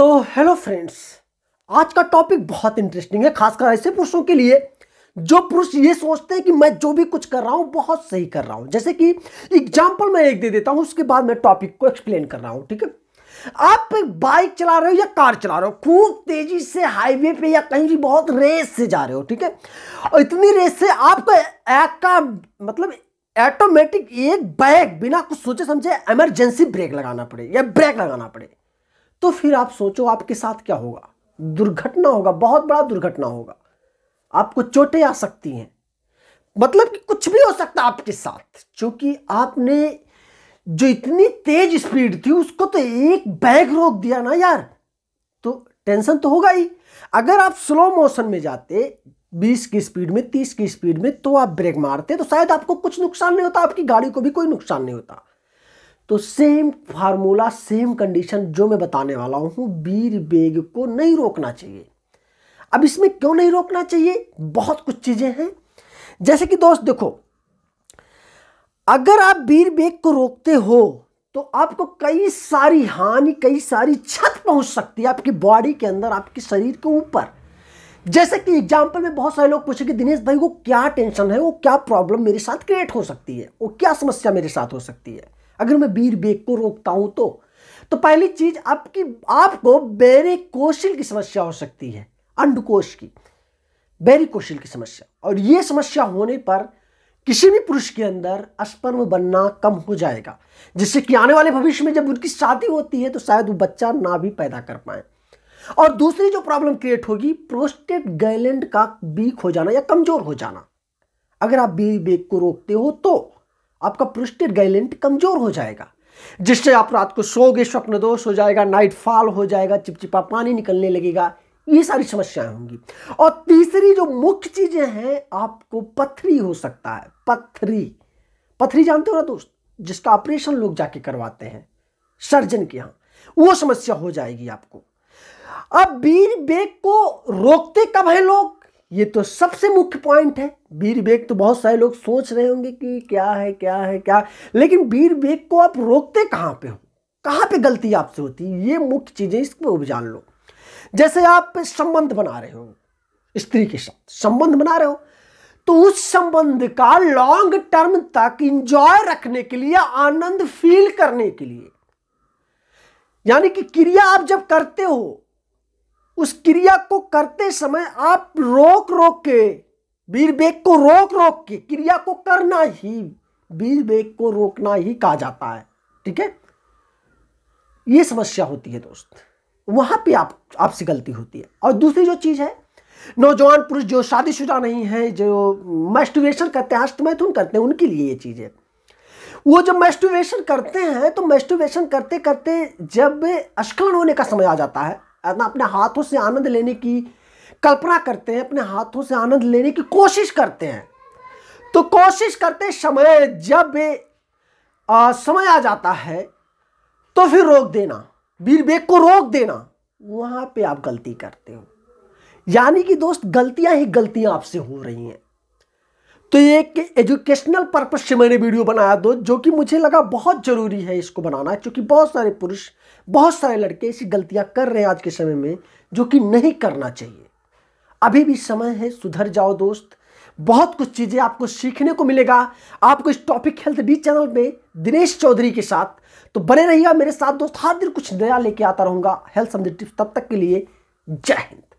तो hello friends आज का टॉपिक बहुत इंटरेस्टिंग है खासकर ऐसे पुरुषों के लिए जो पुरुष ये सोचते हैं कि मैं जो भी कुछ कर रहा हूं बहुत सही कर रहा हूं जैसे कि एग्जाम्पल मैं एक दे देता हूं उसके बाद मैं टॉपिक को एक्सप्लेन कर रहा हूं ठीक है आप बाइक चला रहे हो या कार चला रहे हो खूब तेजी से हाईवे पे या कहीं भी बहुत रेस से जा रहे हो ठीक है और इतनी रेस से आपका एक का मतलब ऑटोमेटिक एक बैग बिना कुछ सोचे समझे इमरजेंसी ब्रेक लगाना पड़े या ब्रेक लगाना पड़े तो फिर आप सोचो आपके साथ क्या होगा दुर्घटना होगा बहुत बड़ा दुर्घटना होगा आपको चोटें आ सकती हैं मतलब कि कुछ भी हो सकता है आपके साथ क्योंकि आपने जो इतनी तेज स्पीड थी उसको तो एक बैग रोक दिया ना यार तो टेंशन तो होगा ही अगर आप स्लो मोशन में जाते 20 की स्पीड में 30 की स्पीड में तो आप ब्रेक मारते तो शायद आपको कुछ नुकसान नहीं होता आपकी गाड़ी को भी कोई नुकसान नहीं होता तो सेम फार्मूला सेम कंडीशन जो मैं बताने वाला हूं वीर बेग को नहीं रोकना चाहिए अब इसमें क्यों नहीं रोकना चाहिए बहुत कुछ चीज़ें हैं जैसे कि दोस्त देखो अगर आप वीर बेग को रोकते हो तो आपको कई सारी हानि कई सारी छत पहुंच सकती है आपकी बॉडी के अंदर आपके शरीर के ऊपर जैसे कि एग्जाम्पल में बहुत सारे लोग पूछे कि दिनेश भाई वो क्या टेंशन है वो क्या प्रॉब्लम मेरे साथ क्रिएट हो सकती है वो क्या समस्या मेरे साथ हो सकती है अगर मैं बीर बेग को रोकता हूं तो तो पहली चीज आपकी आपको बेरे कौशल की समस्या हो सकती है अंडकोश की बेरी कौशल की समस्या और यह समस्या होने पर किसी भी पुरुष के अंदर अस्पर्म बनना कम हो जाएगा जिससे कि आने वाले भविष्य में जब उनकी शादी होती है तो शायद वो बच्चा ना भी पैदा कर पाए और दूसरी जो प्रॉब्लम क्रिएट होगी प्रोस्टेट गैलेंड का वीक हो जाना या कमजोर हो जाना अगर आप बीर बेग को रोकते हो तो आपका प्रोस्टेट गैलेंट कमज़ोर हो जाएगा जिससे आप रात को सोगे स्वप्न दोष हो जाएगा नाइट फॉल हो जाएगा चिपचिपा पानी निकलने लगेगा ये सारी समस्याएं होंगी और तीसरी जो मुख्य चीज़ें हैं आपको पथरी हो सकता है पथरी पथरी जानते हो ना दोस्त जिसका ऑपरेशन लोग जाके करवाते हैं सर्जन के यहां वो समस्या हो जाएगी आपको अब बीर बेग को रोकते कब है लोग ये तो सबसे मुख्य पॉइंट है वीर विवेक तो बहुत सारे लोग सोच रहे होंगे कि क्या है क्या है क्या लेकिन वीर विवेक को आप रोकते कहाँ पे हो कहाँ पे गलती आपसे होती है ये मुख्य चीज़ें इसको जान लो जैसे आप संबंध बना रहे हो स्त्री के साथ संबंध बना रहे हो तो उस संबंध का लॉन्ग टर्म तक इंजॉय रखने के लिए आनंद फील करने के लिए यानी कि क्रिया आप जब करते हो उस क्रिया को करते समय आप रोक रोक के वीर वेग को रोक रोक के क्रिया को करना ही वीर वेग को रोकना ही कहा जाता है ठीक है ये समस्या होती है दोस्त वहां पे आप आपसे गलती होती है और दूसरी जो चीज़ है नौजवान पुरुष जो शादीशुदा नहीं है जो मेस्टुवेशन करते हैं अष्टमैथुन करते हैं उनके लिए ये चीज़ है वो जब मैस्टुवेशन करते हैं तो मैस्टुवेशन करते करते जब अस्खलन होने का समय आ जाता है ना अपने हाथों से आनंद लेने की कल्पना करते हैं अपने हाथों से आनंद लेने की कोशिश करते हैं तो कोशिश करते समय जब आ, समय आ जाता है तो फिर रोक देना वीर बेग को रोक देना वहां पे आप गलती करते हो यानी कि दोस्त गलतियां ही गलतियाँ आपसे हो रही हैं तो ये एक एजुकेशनल पर्पज़ से मैंने वीडियो बनाया दो जो कि मुझे लगा बहुत ज़रूरी है इसको बनाना क्योंकि बहुत सारे पुरुष बहुत सारे लड़के ऐसी गलतियां कर रहे हैं आज के समय में जो कि नहीं करना चाहिए अभी भी समय है सुधर जाओ दोस्त बहुत कुछ चीज़ें आपको सीखने को मिलेगा आपको इस टॉपिक हेल्थ डी चैनल में दिनेश चौधरी के साथ तो बने रहिएगा मेरे साथ दोस्त हर दिन कुछ नया लेके आता रहूँगा हेल्थ संबंधित तब तक के लिए जय हिंद